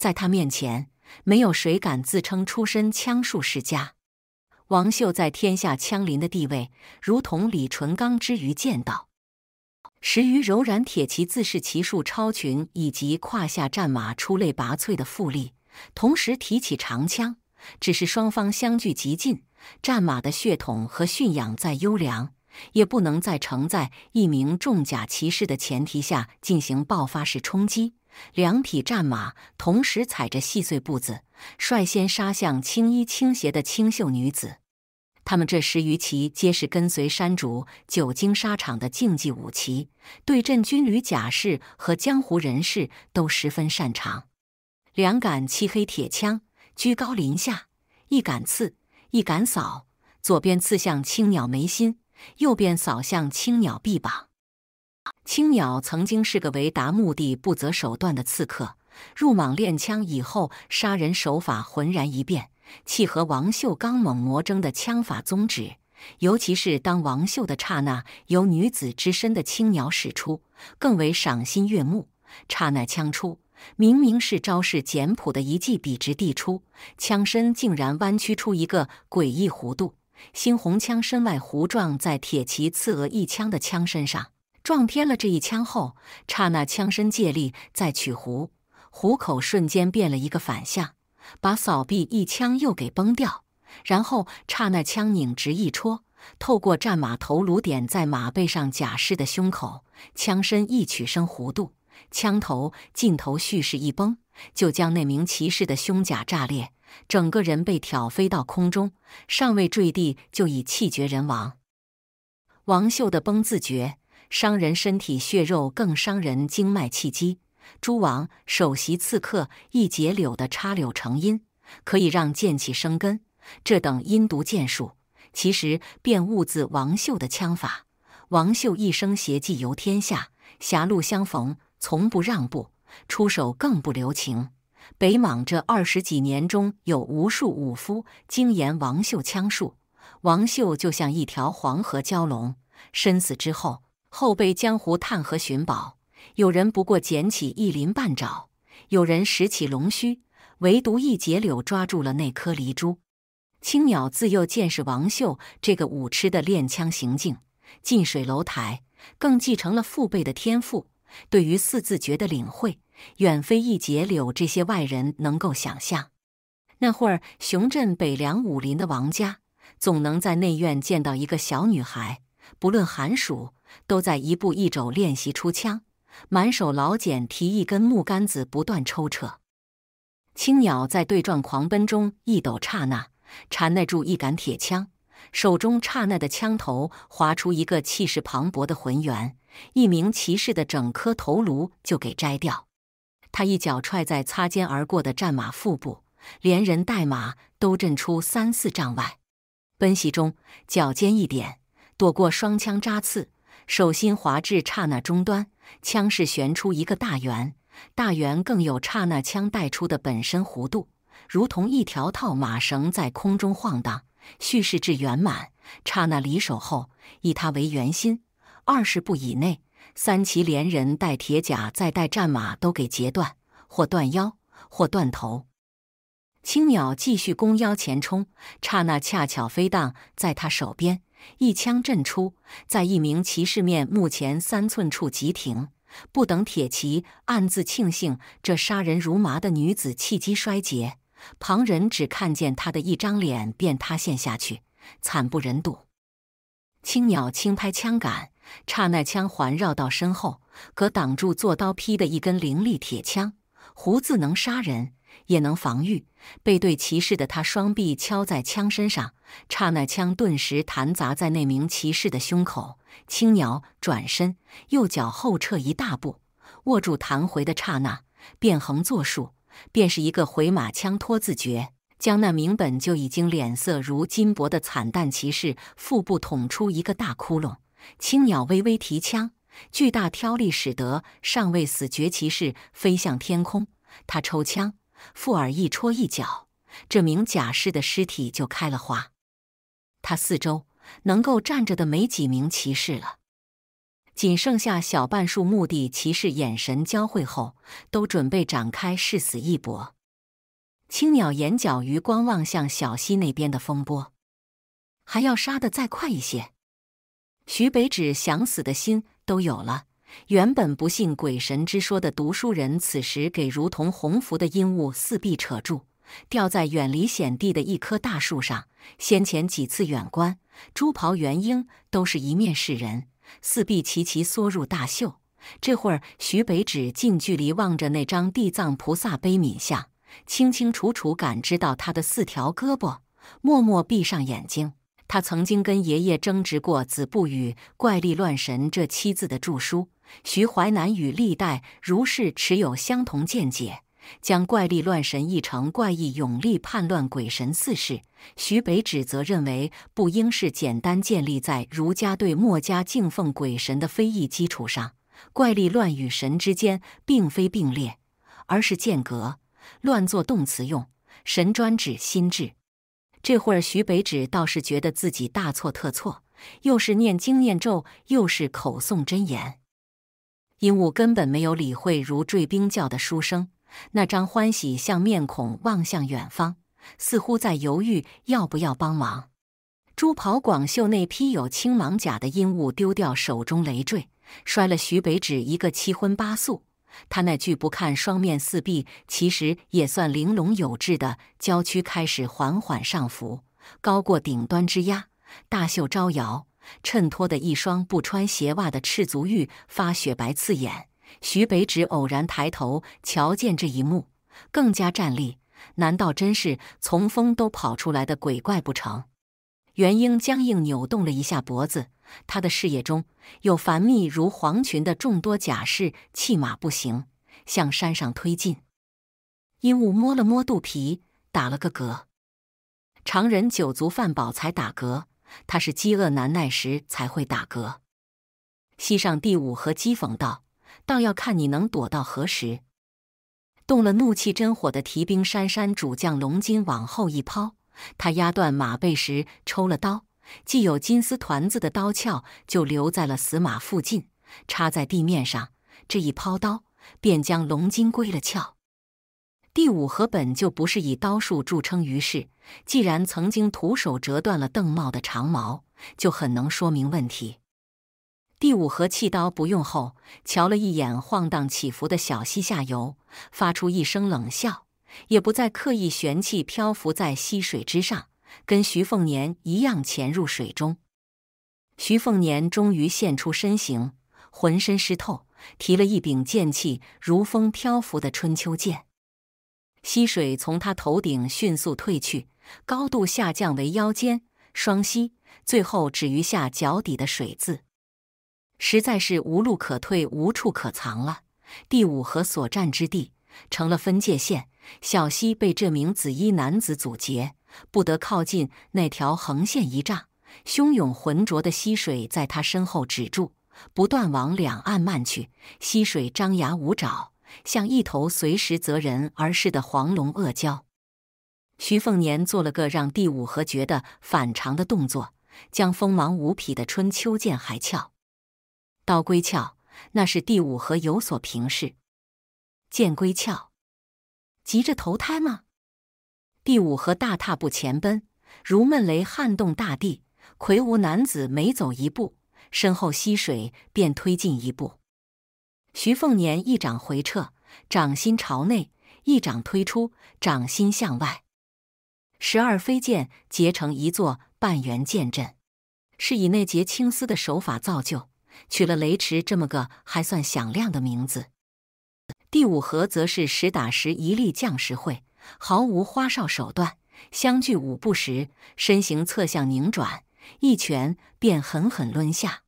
在他面前，没有谁敢自称出身枪术世家。王秀在天下枪林的地位，如同李淳罡之于剑道。十余柔然铁骑自恃骑术超群，以及胯下战马出类拔萃的富力，同时提起长枪。只是双方相距极近，战马的血统和驯养再优良，也不能在承载一名重甲骑士的前提下进行爆发式冲击。两匹战马同时踩着细碎步子，率先杀向青衣青斜的清秀女子。他们这十余骑皆是跟随山主久经沙场的竞技武骑，对阵军旅甲士和江湖人士都十分擅长。两杆漆黑铁枪居高临下，一杆刺，一杆扫，左边刺向青鸟眉心，右边扫向青鸟臂膀。青鸟曾经是个为达目的不择手段的刺客，入网练枪以后，杀人手法浑然一变，契合王秀刚猛魔怔的枪法宗旨。尤其是当王秀的刹那，由女子之身的青鸟使出，更为赏心悦目。刹那枪出，明明是招式简朴的一记笔直递出，枪身竟然弯曲出一个诡异弧度，猩红枪身外弧状在铁骑刺额一枪的枪身上。撞偏了这一枪后，刹那枪身借力再取弧，弧口瞬间变了一个反向，把扫臂一枪又给崩掉。然后刹那枪拧直一戳，透过战马头颅点在马背上甲士的胸口，枪身一曲升弧度，枪头尽头蓄势一崩，就将那名骑士的胸甲炸裂，整个人被挑飞到空中，尚未坠地就已气绝人亡。王秀的崩字诀。伤人身体血肉，更伤人经脉气机。诸王首席刺客一截柳的插柳成荫，可以让剑气生根。这等阴毒剑术，其实便悟自王秀的枪法。王秀一生邪技游天下，狭路相逢从不让步，出手更不留情。北莽这二十几年中，有无数武夫精研王秀枪术。王秀就像一条黄河蛟龙，身死之后。后辈江湖探河寻宝，有人不过捡起一鳞半爪，有人拾起龙须，唯独一截柳抓住了那颗梨珠。青鸟自幼见识王秀这个武痴的练枪行径，近水楼台，更继承了父辈的天赋，对于四字诀的领会远非一截柳这些外人能够想象。那会儿，雄镇北梁武林的王家，总能在内院见到一个小女孩，不论寒暑。都在一步一肘练习出枪，满手老茧提一根木杆子不断抽扯。青鸟在对撞狂奔中一抖，刹那缠耐住一杆铁枪，手中刹那的枪头划出一个气势磅礴的浑圆，一名骑士的整颗头颅就给摘掉。他一脚踹在擦肩而过的战马腹部，连人带马都震出三四丈外。奔袭中脚尖一点，躲过双枪扎刺。手心滑至刹那终端，枪势旋出一个大圆，大圆更有刹那枪带出的本身弧度，如同一条套马绳在空中晃荡，蓄势至圆满。刹那离手后，以它为圆心，二十步以内，三骑连人带铁甲再带战马都给截断，或断腰，或断头。青鸟继续弓腰前冲，刹那恰巧飞荡在他手边。一枪震出，在一名骑士面目前三寸处急停，不等铁骑，暗自庆幸这杀人如麻的女子气机衰竭。旁人只看见她的一张脸便塌陷下去，惨不忍睹。青鸟轻拍枪杆，刹那枪环绕到身后，可挡住做刀劈的一根凌厉铁枪。胡子能杀人。也能防御。背对骑士的他，双臂敲在枪身上，刹那枪顿时弹砸在那名骑士的胸口。青鸟转身，右脚后撤一大步，握住弹回的刹那，变横坐竖，便是一个回马枪托字诀，将那名本就已经脸色如金箔的惨淡骑士腹部捅出一个大窟窿。青鸟微微提枪，巨大挑力使得尚未死绝骑士飞向天空。他抽枪。富尔一戳一脚，这名假士的尸体就开了花。他四周能够站着的没几名骑士了，仅剩下小半数目的骑士。眼神交汇后，都准备展开誓死一搏。青鸟眼角余光望向小溪那边的风波，还要杀的再快一些。徐北指想死的心都有了。原本不信鬼神之说的读书人，此时给如同鸿福的阴物四臂扯住，吊在远离险地的一棵大树上。先前几次远观，朱袍元婴都是一面是人，四臂齐齐缩入大袖。这会儿，徐北芷近距离望着那张地藏菩萨悲悯像，清清楚楚感知到他的四条胳膊，默默闭上眼睛。他曾经跟爷爷争执过“子不语怪力乱神”这七字的著书。徐淮南与历代儒士持有相同见解，将“怪力乱神”译成“怪异勇力叛乱鬼神四世”。徐北指责认为不应是简单建立在儒家对墨家敬奉鬼神的非议基础上，“怪力乱”与“神”之间并非并列，而是间隔，“乱”作动词用，“神”专指心智。这会儿，徐北芷倒是觉得自己大错特错，又是念经念咒，又是口诵真言。鹦鹉根本没有理会如坠冰窖的书生，那张欢喜像面孔望向远方，似乎在犹豫要不要帮忙。朱袍广袖内披有青芒甲的鹦鹉丢掉手中累赘，摔了徐北芷一个七荤八素。他那句不看双面四壁，其实也算玲珑有致的娇躯开始缓缓上浮，高过顶端枝桠，大袖招摇，衬托的一双不穿鞋袜的赤足玉发雪白刺眼。徐北只偶然抬头瞧见这一幕，更加站立，难道真是从风都跑出来的鬼怪不成？元英僵硬扭动了一下脖子，他的视野中有繁密如黄群的众多甲士弃马步行向山上推进。鹦鹉摸了摸肚皮，打了个嗝。常人酒足饭饱才打嗝，他是饥饿难耐时才会打嗝。西上第五和讥讽道：“倒要看你能躲到何时！”动了怒气真火的提兵山山主将龙金往后一抛。他压断马背时抽了刀，既有金丝团子的刀鞘就留在了死马附近，插在地面上。这一抛刀，便将龙筋归了鞘。第五和本就不是以刀术著称于世，既然曾经徒手折断了邓茂的长矛，就很能说明问题。第五和弃刀不用后，瞧了一眼晃荡起伏的小溪下游，发出一声冷笑。也不再刻意玄气漂浮在溪水之上，跟徐凤年一样潜入水中。徐凤年终于现出身形，浑身湿透，提了一柄剑气如风漂浮的春秋剑。溪水从他头顶迅速退去，高度下降为腰间、双膝，最后止于下脚底的水渍。实在是无路可退，无处可藏了。第五河所占之地成了分界线。小溪被这名紫衣男子阻截，不得靠近那条横线一丈。汹涌浑浊的溪水在他身后止住，不断往两岸漫去。溪水张牙舞爪，像一头随时择人而噬的黄龙恶蛟。徐凤年做了个让第五河觉得反常的动作，将锋芒无匹的春秋剑还鞘。刀归鞘，那是第五河有所平视；剑归鞘。急着投胎吗？第五和大踏步前奔，如闷雷撼动大地。魁梧男子每走一步，身后溪水便推进一步。徐凤年一掌回撤，掌心朝内；一掌推出，掌心向外。十二飞剑结成一座半圆剑阵，是以那截青丝的手法造就，取了“雷池”这么个还算响亮的名字。第五合则是实打实一力降十会，毫无花哨手段。相距五步时，身形侧向拧转，一拳便狠狠抡下。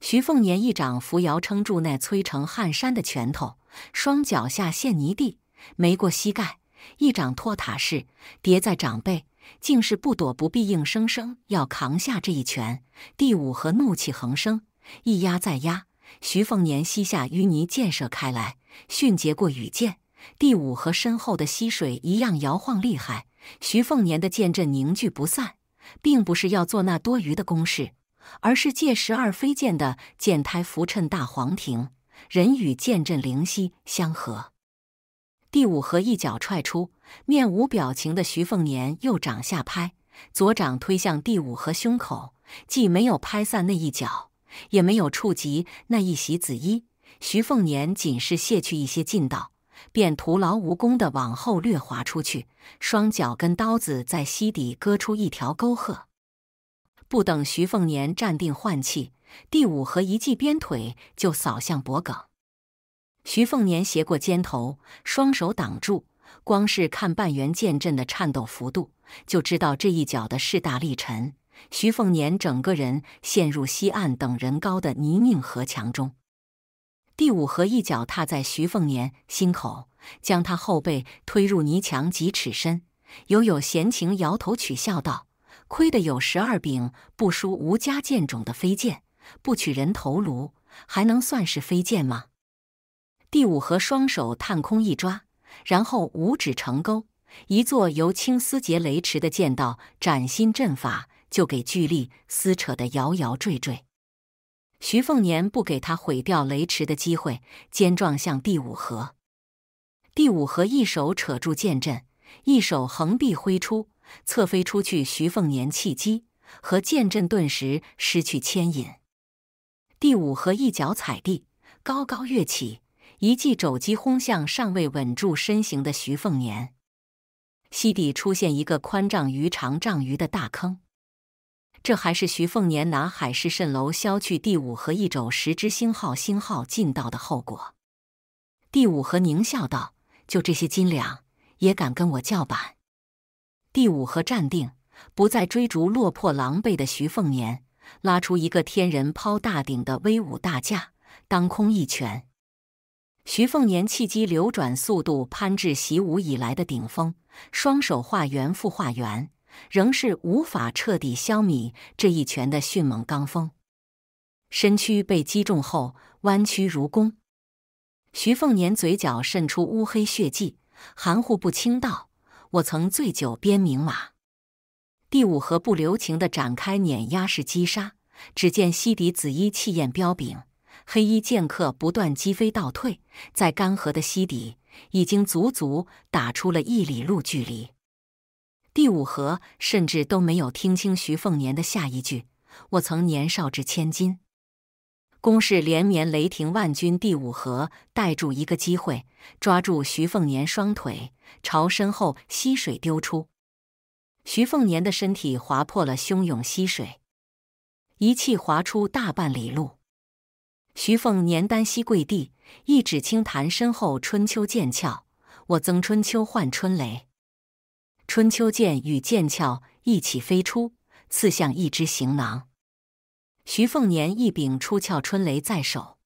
徐凤年一掌扶摇撑住那摧成汗衫的拳头，双脚下陷泥地，没过膝盖，一掌托塔式叠在长辈，竟是不躲不避，硬生生要扛下这一拳。第五和怒气横生，一压再压，徐凤年膝下淤泥溅射开来。迅捷过羽剑，第五和身后的溪水一样摇晃厉害。徐凤年的剑阵凝聚不散，并不是要做那多余的攻势，而是借十二飞剑的剑胎扶衬大黄庭，人与剑阵灵犀相合。第五和一脚踹出，面无表情的徐凤年右掌下拍，左掌推向第五和胸口，既没有拍散那一脚，也没有触及那一袭紫衣。徐凤年仅是卸去一些劲道，便徒劳无功地往后略滑出去，双脚跟刀子在溪底割出一条沟壑。不等徐凤年站定换气，第五和一记鞭腿就扫向脖颈。徐凤年斜过肩头，双手挡住。光是看半圆剑阵的颤抖幅度，就知道这一脚的势大力沉。徐凤年整个人陷入西岸等人高的泥泞河墙中。第五合一脚踏在徐凤年心口，将他后背推入泥墙几尺深，犹有闲情摇头取笑道：“亏得有十二柄不输吴家剑种的飞剑，不取人头颅，还能算是飞剑吗？”第五和双手探空一抓，然后五指成钩，一座由青丝结雷池的剑道崭新阵法就给巨力撕扯得摇摇坠坠。徐凤年不给他毁掉雷池的机会，肩撞向第五和。第五和一手扯住剑阵，一手横臂挥出，侧飞出去。徐凤年气机和剑阵顿时失去牵引。第五和一脚踩地，高高跃起，一记肘击轰向尚未稳住身形的徐凤年。溪底出现一个宽丈余、长丈余的大坑。这还是徐凤年拿海市蜃楼削去第五和一肘十只星号星号劲到的后果。第五和狞笑道：“就这些斤两，也敢跟我叫板？”第五和站定，不再追逐落魄狼狈的徐凤年，拉出一个天人抛大顶的威武大架，当空一拳。徐凤年气机流转速度攀至习武以来的顶峰，双手画圆复画圆。仍是无法彻底消弭这一拳的迅猛罡风，身躯被击中后弯曲如弓。徐凤年嘴角渗出乌黑血迹，含糊不清道：“我曾醉酒鞭明马。”第五合不留情地展开碾压式击杀。只见西底紫衣气焰彪炳，黑衣剑客不断击飞倒退，在干涸的溪底已经足足打出了一里路距离。第五和甚至都没有听清徐凤年的下一句：“我曾年少值千金，攻势连绵雷霆万钧。”第五和逮住一个机会，抓住徐凤年双腿，朝身后溪水丢出。徐凤年的身体划破了汹涌溪水，一气划出大半里路。徐凤年单膝跪地，一指轻弹身后春秋剑鞘：“我曾春秋换春雷。”春秋剑与剑鞘一起飞出，刺向一只行囊。徐凤年一柄出鞘春雷在手，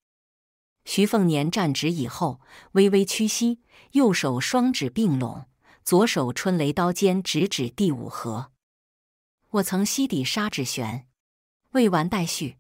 徐凤年站直以后，微微屈膝，右手双指并拢，左手春雷刀尖直指第五合。我曾溪底沙纸旋，未完待续。